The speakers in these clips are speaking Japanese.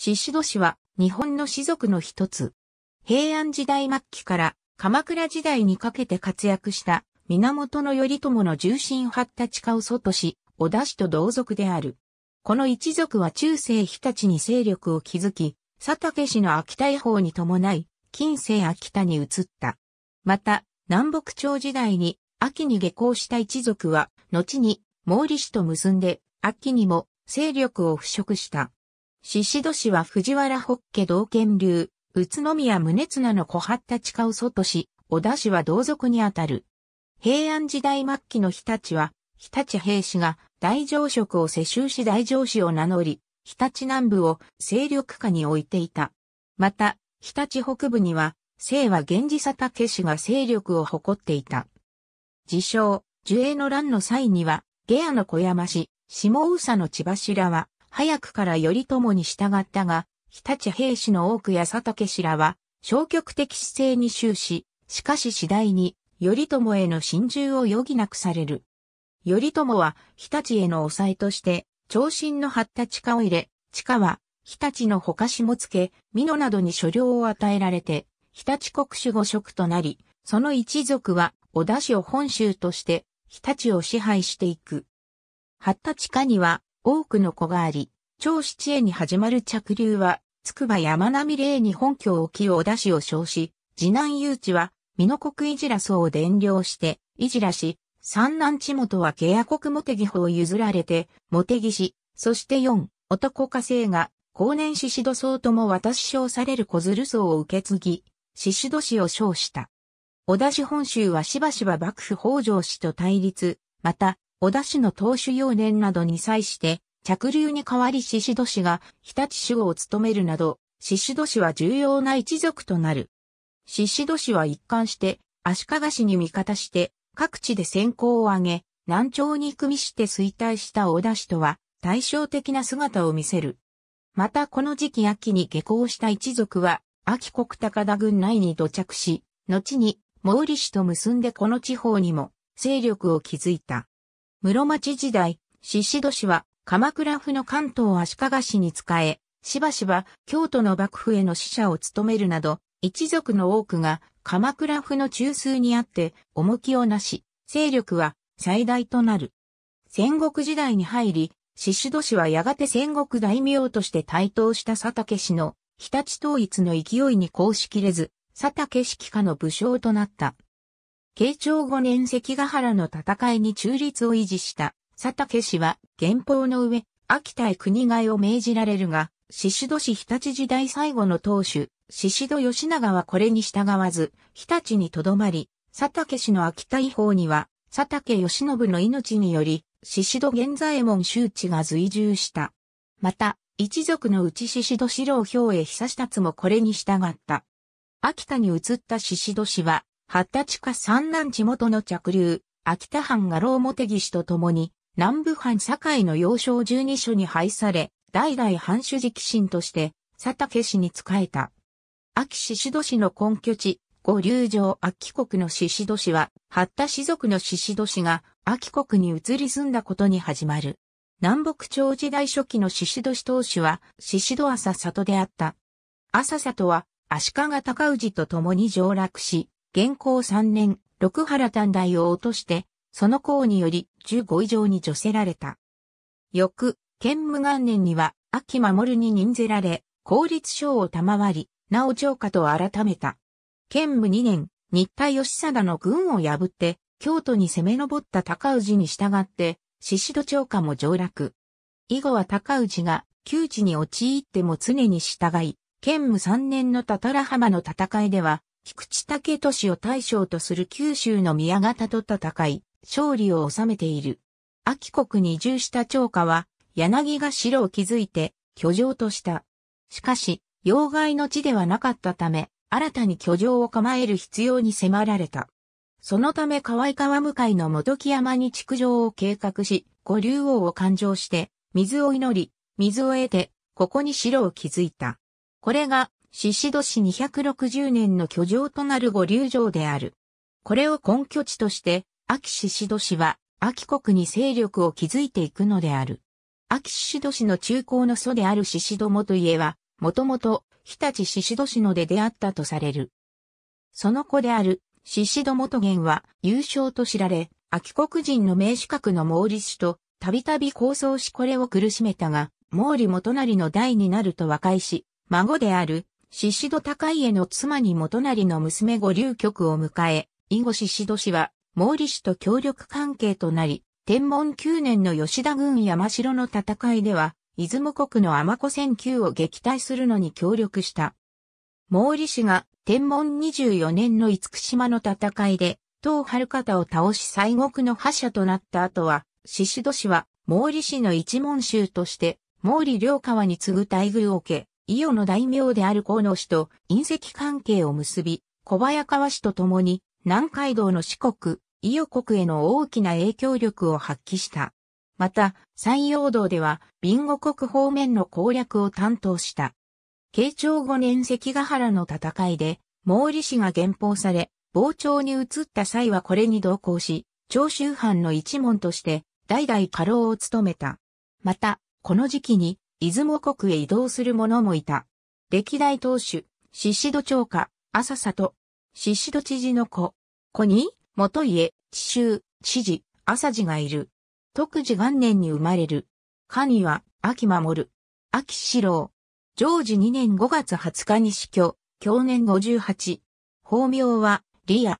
宍戸ド氏は日本の士族の一つ。平安時代末期から鎌倉時代にかけて活躍した源頼朝の重心達化を祖外し、小田氏と同族である。この一族は中世日立に勢力を築き、佐竹氏の秋田違法に伴い、近世秋田に移った。また、南北朝時代に秋に下校した一族は、後に毛利氏と結んで、秋にも勢力を腐食した。宍戸市は藤原北家道県流、宇都宮宗綱の小八田近を外し、小田市は同族にあたる。平安時代末期の日立は、日立平氏が大城職を世襲し大城氏を名乗り、日立南部を勢力下に置いていた。また、日立北部には、清和源氏佐竹氏が勢力を誇っていた。自称、樹栄の乱の際には、下野の小山氏、下宇佐の千柱は、早くから頼朝に従ったが、日立兵士の多くや佐竹氏らは、消極的姿勢に終始、しかし次第に、頼朝への侵入を余儀なくされる。頼朝は、日立への抑えとして、長身の八田地下を入れ、地下は、日立のほかしもつけ、美濃などに所領を与えられて、日立国主五職となり、その一族は、織田氏を本州として、日立を支配していく。八田地下には、多くの子があり、長七へに始まる着流は、筑波山並霊に本拠を置きを出しを称し、次男誘致は、美濃国いじら僧を伝領して、いじらし、三男地元はケア国茂木法を譲られて、茂木氏、そして四、男家政が、後年獅子戸層とも私称される小鶴僧を受け継ぎ、獅子戸氏を称した。小田氏本州はしばしば幕府北条氏と対立、また、小田氏の当主要年などに際して、着流に代わり獅子戸氏が日立守護を務めるなど、獅子戸氏は重要な一族となる。獅子戸氏は一貫して、足利氏に味方して、各地で先行を挙げ、南朝に組みして衰退した小田氏とは、対照的な姿を見せる。またこの時期秋に下校した一族は、秋国高田軍内に土着し、後に毛利氏と結んでこの地方にも勢力を築いた。室町時代、獅子戸氏は鎌倉府の関東足利氏に仕え、しばしば京都の幕府への使者を務めるなど、一族の多くが鎌倉府の中枢にあって重きをなし、勢力は最大となる。戦国時代に入り、獅子戸氏はやがて戦国大名として台頭した佐竹氏の日立統一の勢いにこうしきれず、佐竹式下の武将となった。慶長5年関ヶ原の戦いに中立を維持した佐竹氏は元法の上、秋田へ国替えを命じられるが、宍戸氏日立時代最後の当主、宍戸義長はこれに従わず、日立にとどまり、佐竹氏の秋田違法には、佐竹義信の命により、宍戸源左衛門周知が随従した。また、一族のうち宍戸四郎兵衛久達もこれに従った。秋田に移った宍戸氏は、発達下三男地元の着流、秋田藩が老茂木氏と共に、南部藩堺の要衝十二所に配され、代々藩主直臣として、佐竹氏に仕えた。秋獅志戸氏の根拠地、五竜城秋国の獅子戸氏は、八田氏族の獅子戸氏が秋国に移り住んだことに始まる。南北朝時代初期の獅子戸氏当主は、獅子戸浅里であった。浅里は、足利高氏と共に上洛し、現行3年、六原短大を落として、その功により15以上に除せられた。翌、兼務元年には、秋守に任ぜられ、公立賞を賜り、なお長家と改めた。兼務2年、新田義貞の軍を破って、京都に攻め上った高氏に従って、宍戸長家も上落。以後は高氏が、窮地に陥っても常に従い、兼務3年のたたら浜の戦いでは、菊池武俊を大将とする九州の宮方と戦い、勝利を収めている。秋国に移住した長家は、柳が城を築いて、居城とした。しかし、要害の地ではなかったため、新たに居城を構える必要に迫られた。そのため河合川向かいの元木山に築城を計画し、五竜王を勘定して、水を祈り、水を得て、ここに城を築いた。これが宍戸市260年の居城となる五竜城である。これを根拠地として、秋宍戸市は、秋国に勢力を築いていくのである。秋宍戸市の中高の祖である宍戸元家は、もともと、日立宍戸市の出であったとされる。その子である、宍戸元元は、優勝と知られ、秋国人の名主格の毛利氏と、たびたび構想しこれを苦しめたが、毛利元成の代になると和解し、孫である宍戸高家の妻に元りの娘御流局を迎え、以後宍戸氏は毛利氏と協力関係となり、天文9年の吉田軍山城の戦いでは、出雲国の天子戦級を撃退するのに協力した。毛利氏が天文24年の五福島の戦いで、東春方を倒し西国の覇者となった後は、宍戸氏は毛利氏の一門衆として、毛利良川に次ぐ待遇を受け、伊予の大名である河野氏と隕石関係を結び、小早川氏と共に南海道の四国、伊予国への大きな影響力を発揮した。また、山陽道では、ビンゴ国方面の攻略を担当した。慶長5年関ヶ原の戦いで、毛利氏が原報され、傍聴に移った際はこれに同行し、長州藩の一門として、代々家老を務めた。また、この時期に、出雲国へ移動する者もいた。歴代当主、宍戸長家、浅里、宍戸知事の子、子に、元家、知州、知事、浅治がいる。特治元年に生まれる。神は、秋守る。秋四郎。常時2年5月20日に死去、去年58。法名は、リア。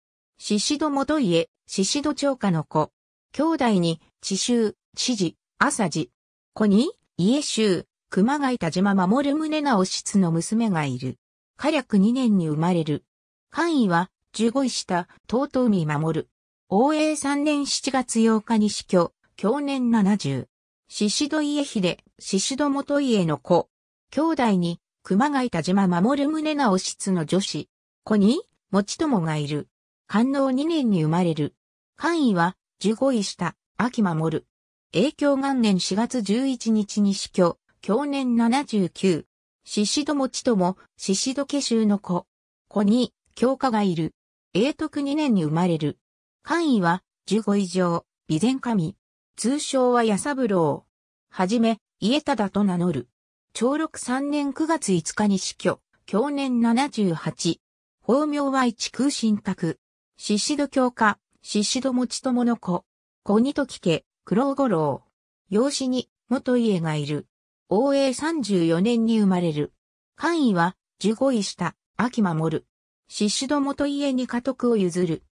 宍戸元家、宍戸長家の子。兄弟に、知州、知事、浅治。子に、家州、熊谷田島守宗直室の娘がいる。火略2年に生まれる。官位は、15位下、尊海守。応永3年7月8日に死去、去年70。宍戸家秀、宍戸元家の子。兄弟に、熊谷田島守宗直室の女子。子に、持友がいる。官能2年に生まれる。官位は、15位下、秋守。永享元年4月11日に死去、享年79。子戸持とも、子戸家衆の子。子に、教科がいる。永徳2年に生まれる。官位は、15以上、備前神。通称は八三郎。はじめ、家忠と名乗る。長禄3年9月5日に死去。享年78。法名は一空宅。獅子戸教科、子戸持友の子。子に時家、九郎五郎。養子に、元家がいる。応永34年に生まれる。官位は、十五位下、秋守る。宍戸元家に家督を譲る。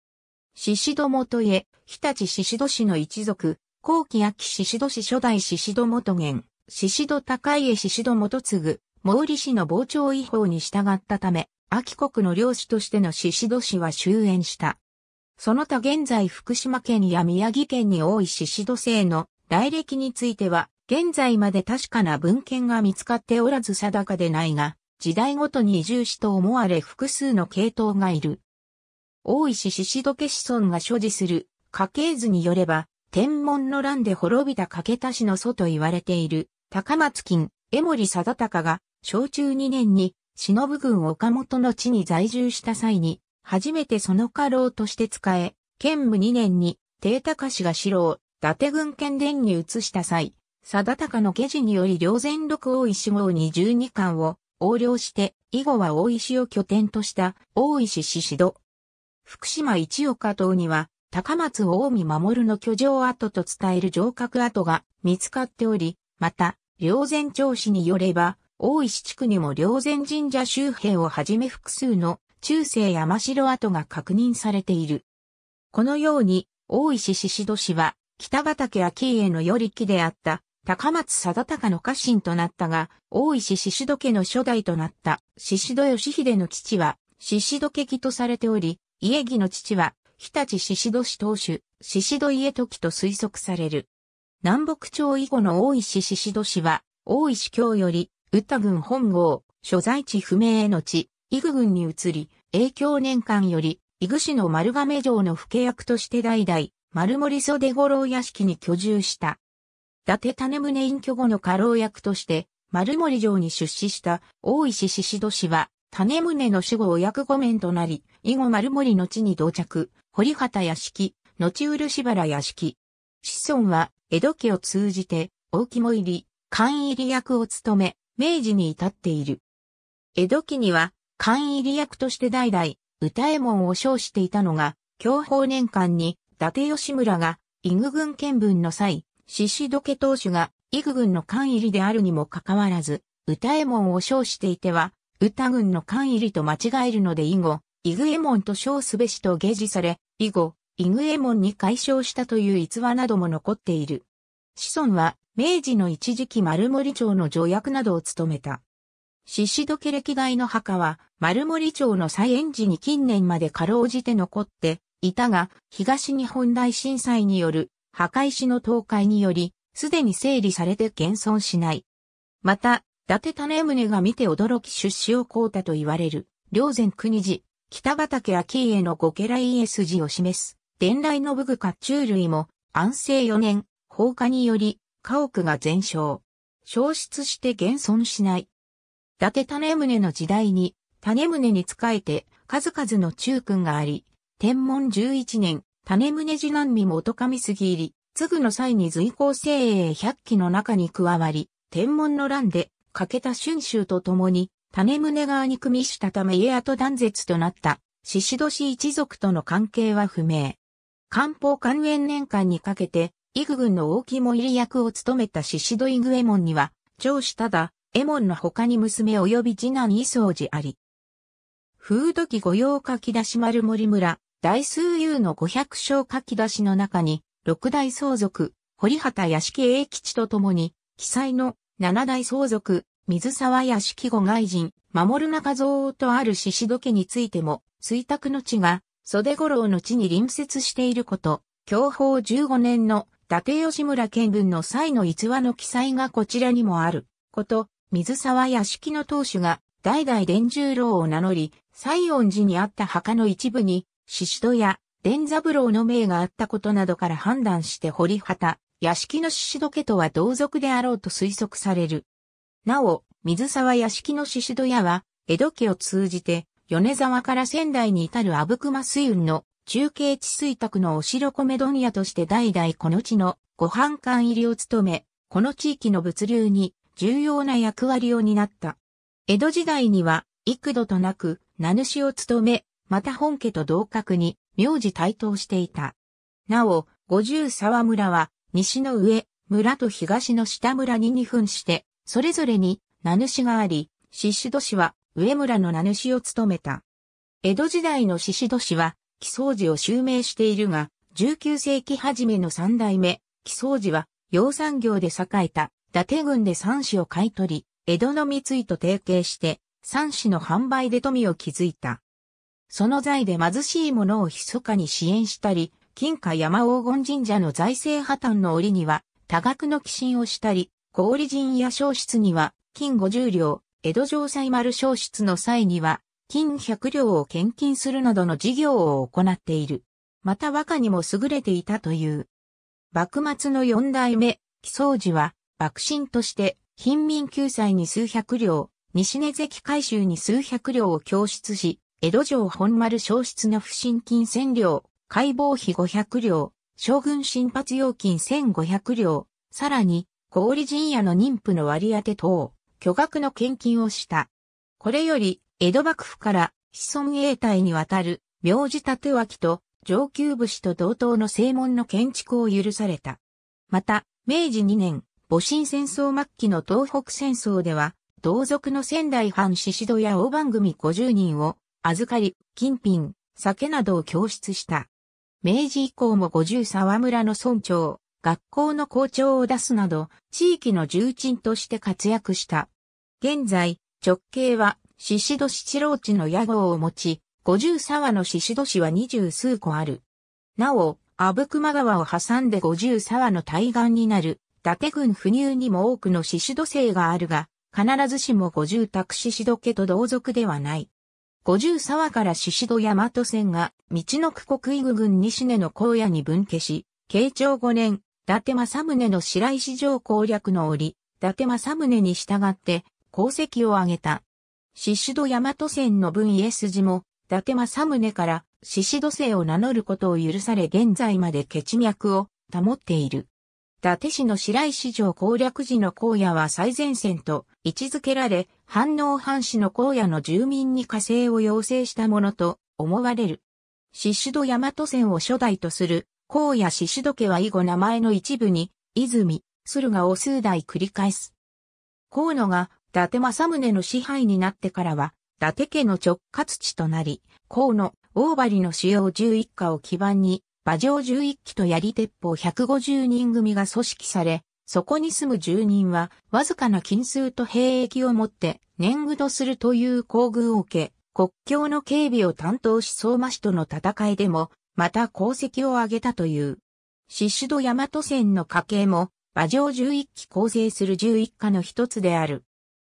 宍戸元家、日立宍戸氏の一族、後期秋宍戸氏初代宍戸元元、宍戸高家宍戸元継。毛利氏の傍聴違法に従ったため、秋国の領主としての宍戸氏は終焉した。その他現在福島県や宮城県に多い宍戸姓の来歴については、現在まで確かな文献が見つかっておらず定かでないが、時代ごとに移住しと思われ複数の系統がいる。大石宍戸子孫が所持する家系図によれば、天文の乱で滅びた掛田氏の祖と言われている、高松金、江森貞隆が、小中2年に、忍軍岡本の地に在住した際に、初めてその家老として使え、兼務2年に、低高氏が城を、伊達軍県殿に移した際、貞高の下地により両前六大石号に十二巻を横領して、以後は大石を拠点とした大石氏指導。福島一岡島には、高松大見守の居城跡と伝える城郭跡が見つかっており、また、両前町市によれば、大石地区にも両前神社周辺をはじめ複数の中世山城跡が確認されている。このように、大石宍戸氏は、北畠明家のり木であった高松貞高の家臣となったが、大石宍戸家の初代となった宍戸義秀の父は、宍戸家義とされており、家義の父は、日立宍戸氏当主、宍戸家時と推測される。南北朝以後の大石宍戸氏は、大石京より、宇多郡本郷、所在地不明への地、伊具郡に移り、永響年間より、伊具市の丸亀城の府家役として代々、丸森袖五郎屋敷に居住した。達種宗隠居後の家老役として、丸森城に出資した大石子戸氏は、種宗の死後お役御免となり、以後丸森の地に到着、堀畑屋敷、後漆原屋敷。子孫は、江戸家を通じて、大肝入り、官入り役を務め、明治に至っている。江戸期には、官入り役として代々、歌右衛門を称していたのが、享保年間に、伊達義村が、伊具軍見分の際、獅子時計当主が、イグ軍の官入りであるにもかかわらず、歌右衛門を称していては、歌軍の官入りと間違えるので以後、イグ右衛門と称すべしと下辞され、以後、イグ右衛門に改称したという逸話なども残っている。子孫は、明治の一時期丸森町の助役などを務めた。獅子時計歴代の墓は、丸森町の再園寺に近年までかろうじて残っていたが、東日本大震災による墓石の倒壊により、すでに整理されて現存しない。また、伊達種宗が見て驚き出資を凍うたと言われる、両前国寺、北畠秋家の御家来家筋を示す、伝来の武具甲冑類も、安政4年、放火により、家屋が全焼。消失して現存しない。伊達種宗の時代に、種宗に仕えて、数々の中君があり、天文11年、種宗次男美元上杉入り、継ぐの際に随行精鋭百機の中に加わり、天文の乱で、欠けた春秋と共に、種宗側に組みしたため家跡断絶となった、獅子年一族との関係は不明。漢方関連年間にかけて、イグ軍の大肝入り役を務めた獅子戸イグエ門には、上司ただ、エ門の他に娘及び次男伊ソ寺あり。風土記御用書き出し丸森村、大数優の五百章書き出しの中に、六大相続、堀畑屋敷栄吉と共に、記載の七大相続、水沢屋敷後外人、守中蔵とある獅子時についても、水卓の地が、袖五郎の地に隣接していること、享保15年の伊達吉村県軍の際の逸話の記載がこちらにもあること、水沢屋敷の当主が代々伝十郎を名乗り、西恩寺にあった墓の一部に宍戸屋、や伝三郎の命があったことなどから判断して堀畑、屋敷の宍戸家とは同族であろうと推測される。なお、水沢屋敷の宍戸屋は、江戸家を通じて、米沢から仙台に至る阿武隈水運の中継地水宅のお城米問屋として代々この地のご飯館入りを務め、この地域の物流に重要な役割を担った。江戸時代には幾度となく名主を務め、また本家と同格に名字対等していた。なお、五十沢村は西の上村と東の下村に二分して、それぞれに名主があり、獅子戸氏は上村の名主を務めた。江戸時代の獅子戸氏は、木掃寺を襲名しているが、19世紀初めの三代目、木掃寺は、養産業で栄えた、伊達郡で三種を買い取り、江戸の三井と提携して、三種の販売で富を築いた。その財で貧しい者を密かに支援したり、金貨山黄金神社の財政破綻の折には、多額の寄進をしたり、小売人や消失には、金50両、江戸城西丸消失の際には、金100両を献金するなどの事業を行っている。また和歌にも優れていたという。幕末の四代目、木宗寺は、幕臣として、貧民救済に数百両、西根関改修に数百両を供出し、江戸城本丸消失の不審金1000両、解剖費500両、将軍新発用金1500両、さらに、小売陣屋の妊婦の割り当て等、巨額の献金をした。これより、江戸幕府から子孫永代にわたる、名字立脇と上級武士と同等の正門の建築を許された。また、明治2年、戊辰戦争末期の東北戦争では、同族の仙台藩宍戸や大番組50人を預かり、金品、酒などを供出した。明治以降も五十沢村の村長、学校の校長を出すなど、地域の重鎮として活躍した。現在、直径は、獅子戸七郎地の屋号を持ち、五十沢の獅子戸市は二十数個ある。なお、阿武隈川を挟んで五十沢の対岸になる、伊達郡不入にも多くの獅子戸姓があるが、必ずしも五十宅子戸家と同族ではない。五十沢から宍戸大和線が、道の区国井郡西根の荒野に分家し、慶長五年、伊達政宗の白石城攻略の折、伊達政宗に従って、功績を挙げた。宍戸大和線の分家筋も、伊達政宗から宍戸姓を名乗ることを許され現在まで血脈を保っている。伊達市の白石城攻略時の荒野は最前線と位置づけられ、反応藩士の荒野の住民に加勢を要請したものと思われる。獅子戸大和線を初代とする、荒野獅子戸家は以後名前の一部に、泉、駿河を数代繰り返す。河野が伊達政宗の支配になってからは、伊達家の直轄地となり、河野、大張の主要11家を基盤に、馬上11機と槍鉄砲150人組が組織され、そこに住む住人は、わずかな金数と兵役をもって、年貢とするという厚遇を受け、国境の警備を担当し相馬市との戦いでも、また功績を挙げたという。シシド大和戦の家系も、馬上11機構成する11家の一つである。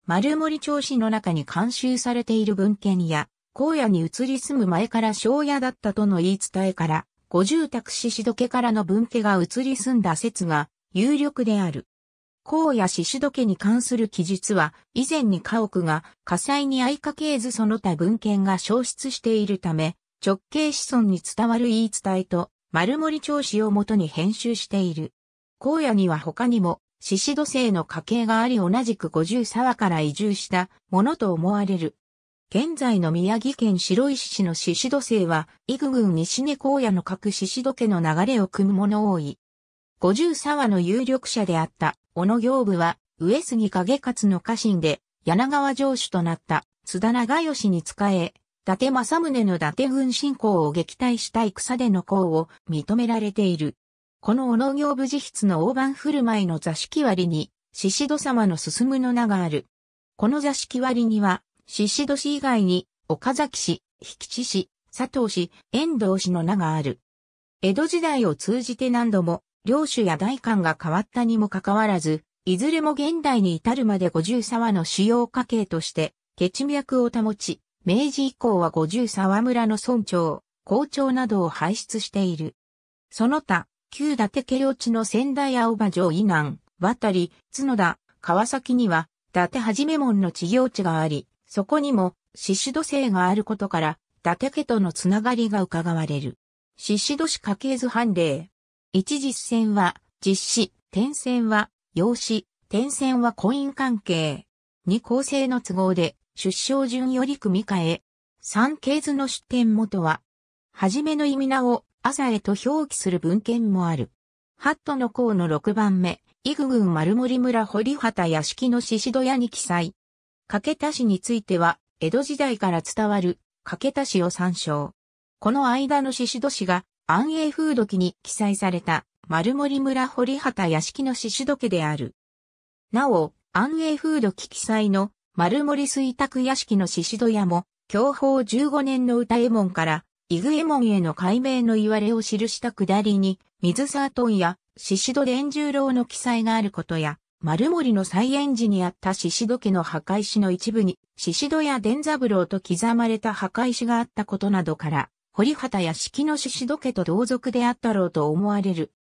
丸森町市の中に監修されている文献や、荒野に移り住む前から昭屋だったとの言い伝えから、五住宅子時計からの分家が移り住んだ説が有力である。荒野子時計に関する記述は、以前に家屋が火災に相かけずその他文献が消失しているため、直系子孫に伝わる言い伝えと、丸森調子をもとに編集している。荒野には他にも、獅子時計の家系があり同じく五十沢から移住したものと思われる現在の宮城県白石市の獅子土星は、伊具郡西根荒野の各獅子土家の流れを組む者多い。五十沢の有力者であった、小野行部は、上杉景勝の家臣で、柳川城主となった津田長義に仕え、伊達政宗の伊達軍侵攻を撃退した戦での功を認められている。この小野行部自筆の大盤振る舞いの座敷割に、獅子戸様の進むの名がある。この座敷割には、獅子戸市以外に、岡崎市、引地市、佐藤市、遠藤市の名がある。江戸時代を通じて何度も、領主や代官が変わったにもかかわらず、いずれも現代に至るまで五十沢の主要家系として、血脈を保ち、明治以降は五十沢村の村長、校長などを輩出している。その他、旧伊達家領地の仙台青葉城以南、渡り、角田、川崎には、伊達はじめ門の地業地があり、そこにも、獅子土星があることから、伊達家とのつながりが伺われる。獅子土氏家系図判例。一実線は、実子、点線は、養子、点線は婚姻関係。二構成の都合で、出生順より組み替え。三系図の出典元は、はじめの意味名を、朝へと表記する文献もある。ハットの項の六番目、イグ郡丸森村堀畑屋敷の獅子土屋に記載。掛田しについては、江戸時代から伝わる掛田しを参照。この間の子戸氏が安永風土記に記載された丸森村堀畑屋敷の子戸家である。なお、安永風土記記載の丸森水卓屋敷の子戸屋も、享保15年の歌右衛門から伊右衛門への改名の言われを記したくだりに、水沢トンや宍戸伝十郎の記載があることや、丸森の再演時にあった宍戸家の墓石の一部に、宍戸や伝三郎と刻まれた墓石があったことなどから、堀畑や式の宍戸家と同族であったろうと思われる。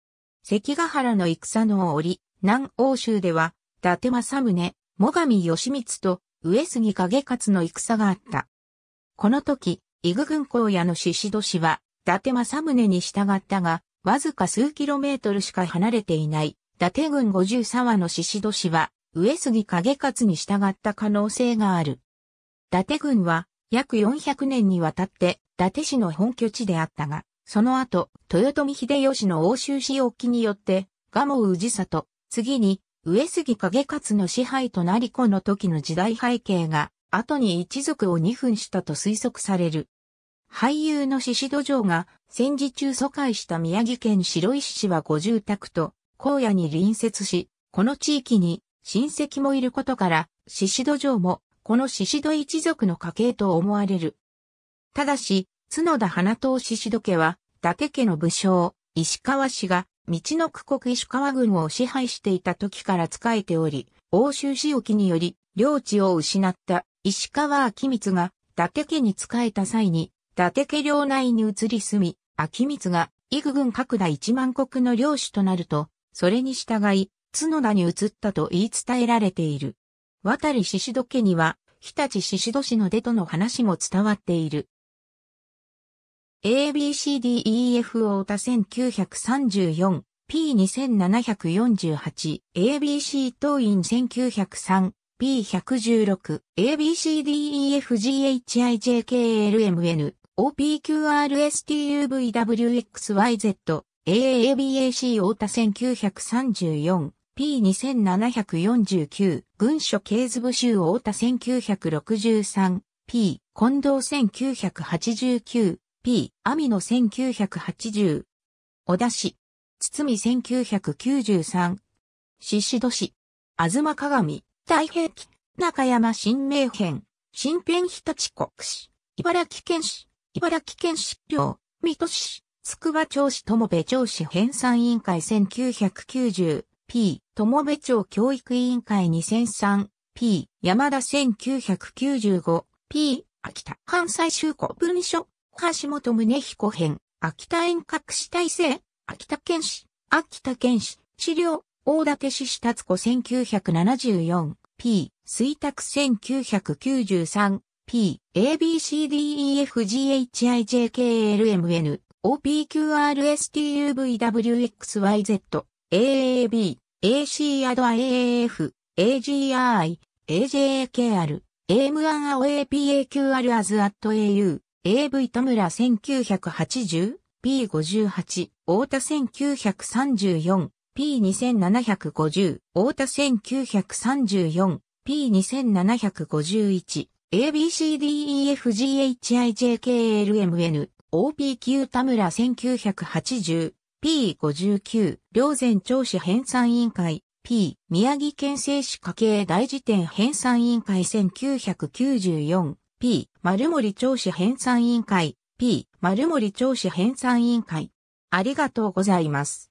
関ヶ原の戦の折、南欧州では、伊達政宗、最上義光と上杉景勝の戦があった。この時、伊具軍公屋の宍戸氏は、伊達政宗に従ったが、わずか数キロメートルしか離れていない伊達軍五十沢の宍戸氏は、上杉景勝に従った可能性がある。伊達軍は、約400年にわたって、伊達市の本拠地であったが、その後、豊臣秀吉の欧州使用によって、蒲生氏里、次に、上杉景勝の支配となりこの時の時代背景が、後に一族を二分したと推測される。俳優の宍戸城が戦時中疎開した宮城県白石市は五住宅と荒野に隣接し、この地域に親戚もいることから、子戸城もこの子戸一族の家系と思われる。ただし、角田花藤子戸家は、伊達家の武将、石川氏が、道の区国石川軍を支配していた時から仕えており、欧州市沖により、領地を失った石川昭光が、伊達家に仕えた際に、伊達家領内に移り住み、昭光が、幾軍各田一万国の領主となると、それに従い、角田に移ったと言い伝えられている。渡り宍戸家には、日立宍戸市の出との話も伝わっている。ABCDEFO 多 1934P2748 ABC 党員 1903P116 ABCDEFGHIJKLMN OPQRSTUVWXYZ AABAC 大田 1934P2749 軍所経図部州大田 1963P 近藤 1989P 網野1980小田市堤1993宍戸市東鏡太平記中山新名編新編日立国市茨城県市茨城県市領水戸市筑波町市友部町市編纂委員会 1990P、友部町教育委員会 2003P、山田 1995P、秋田関西修古文書、橋本宗彦編、秋田遠隔市体制、秋田県市、秋田県市、資料、大館市市達子 1974P、水卓 1993P、ABCDEFGHIJKLMN、OPQRSTUVWXYZ、AAB、AC アド AAF、AGI、AJKR、AM1AOAPAQR as at AU、AV 田村1980、P58、太田1934、P2750、太田1934、P2751、ABCDEFGHIJKLMN、OPQ 田村 1980P59 両前調子編纂委員会 P 宮城県政史家計大辞典編纂委員会 1994P 丸森調子編纂委員会 P 丸森調子編纂委員会ありがとうございます。